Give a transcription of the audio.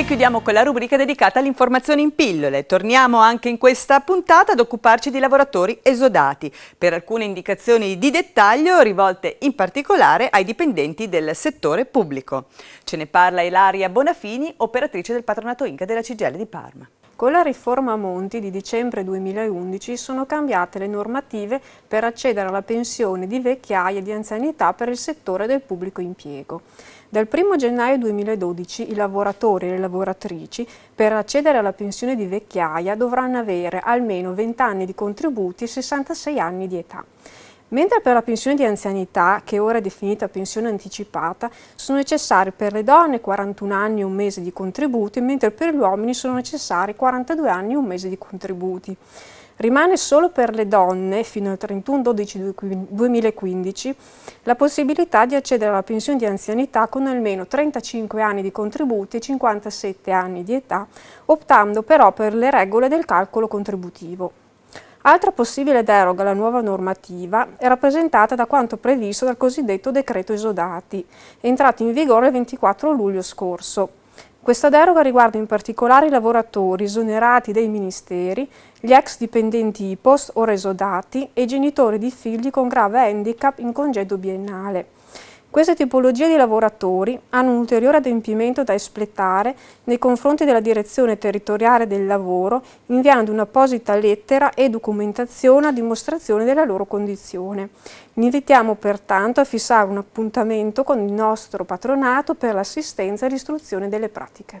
E chiudiamo con la rubrica dedicata all'informazione in pillole. Torniamo anche in questa puntata ad occuparci di lavoratori esodati, per alcune indicazioni di dettaglio rivolte in particolare ai dipendenti del settore pubblico. Ce ne parla Ilaria Bonafini, operatrice del patronato Inca della CGL di Parma. Con la riforma Monti di dicembre 2011 sono cambiate le normative per accedere alla pensione di vecchiaia e di anzianità per il settore del pubblico impiego. Dal 1 gennaio 2012 i lavoratori e le lavoratrici per accedere alla pensione di vecchiaia dovranno avere almeno 20 anni di contributi e 66 anni di età. Mentre per la pensione di anzianità, che ora è definita pensione anticipata, sono necessari per le donne 41 anni e un mese di contributi, mentre per gli uomini sono necessari 42 anni e un mese di contributi. Rimane solo per le donne, fino al 31-12-2015, la possibilità di accedere alla pensione di anzianità con almeno 35 anni di contributi e 57 anni di età, optando però per le regole del calcolo contributivo. Altra possibile deroga alla nuova normativa è rappresentata da quanto previsto dal cosiddetto decreto esodati, entrato in vigore il 24 luglio scorso. Questa deroga riguarda in particolare i lavoratori esonerati dei ministeri, gli ex dipendenti IPOS ora esodati e i genitori di figli con grave handicap in congedo biennale. Queste tipologie di lavoratori hanno un ulteriore adempimento da espletare nei confronti della Direzione Territoriale del Lavoro inviando un'apposita lettera e documentazione a dimostrazione della loro condizione. Li invitiamo pertanto a fissare un appuntamento con il nostro patronato per l'assistenza e l'istruzione delle pratiche.